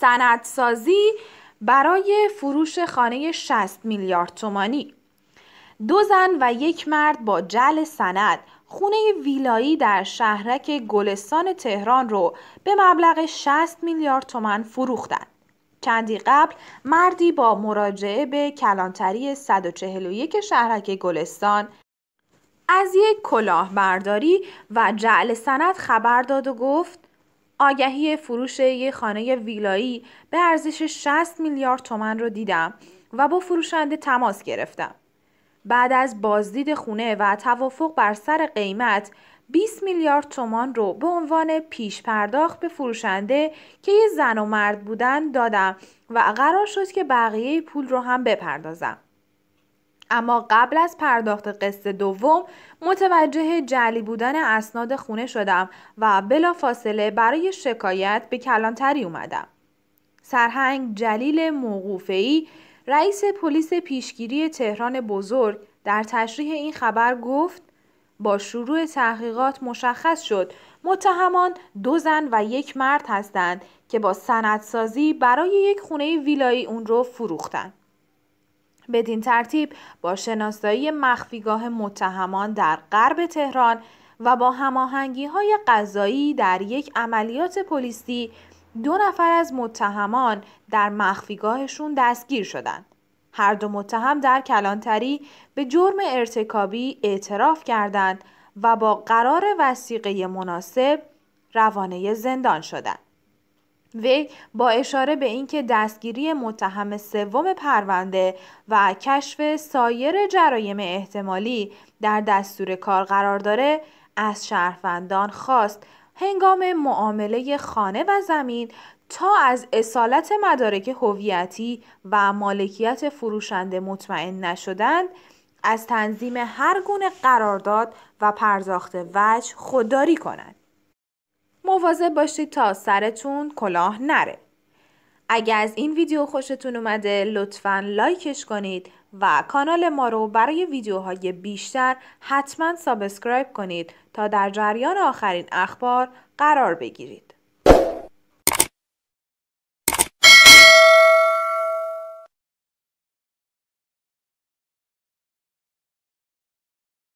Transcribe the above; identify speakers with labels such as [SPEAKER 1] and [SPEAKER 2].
[SPEAKER 1] سندسازی برای فروش خانه 60 میلیارد تومانی دو زن و یک مرد با جل سند خونه ویلایی در شهرک گلستان تهران رو به مبلغ 60 میلیارد تومن فروختند. چندی قبل مردی با مراجعه به کلانتری 141 شهرک گلستان از یک کلاهبرداری و جعل سند خبر داد و گفت آگهی فروش یک خانه ویلایی به ارزش 60 میلیارد تومن رو دیدم و با فروشنده تماس گرفتم. بعد از بازدید خونه و توافق بر سر قیمت 20 میلیارد تومان رو به عنوان پیش پرداخت به فروشنده که یه زن و مرد بودن دادم و قرار شد که بقیه پول رو هم بپردازم. اما قبل از پرداخت قسط دوم متوجه جلی بودن اسناد خونه شدم و بلا فاصله برای شکایت به کلانتری اومدم. سرهنگ جلیل موقوفهی رئیس پلیس پیشگیری تهران بزرگ در تشریح این خبر گفت با شروع تحقیقات مشخص شد متهمان دو زن و یک مرد هستند که با سندسازی برای یک خونه ویلایی اون رو فروختند. بدین ترتیب با شناسایی مخفیگاه متهمان در غرب تهران و با هماهنگی های قضایی در یک عملیات پلیسی دو نفر از متهمان در مخفیگاهشون دستگیر شدند. هر دو متهم در کلانتری به جرم ارتکابی اعتراف کردند و با قرار وسیقه مناسب روانه زندان شدند. وی با اشاره به اینکه دستگیری متهم سوم پرونده و کشف سایر جرایم احتمالی در دستور کار قرار داره از شهروندان خواست هنگام معامله خانه و زمین تا از اصالت مدارک هویتی و مالکیت فروشنده مطمئن نشدند از تنظیم هر گونه قرارداد و پرداخت وجه خودداری کنند مواظب باشید تا سرتون کلاه نره. اگر از این ویدیو خوشتون اومده لطفا لایکش کنید و کانال ما رو برای ویدیوهای بیشتر حتما سابسکرایب کنید تا در جریان آخرین اخبار قرار بگیرید.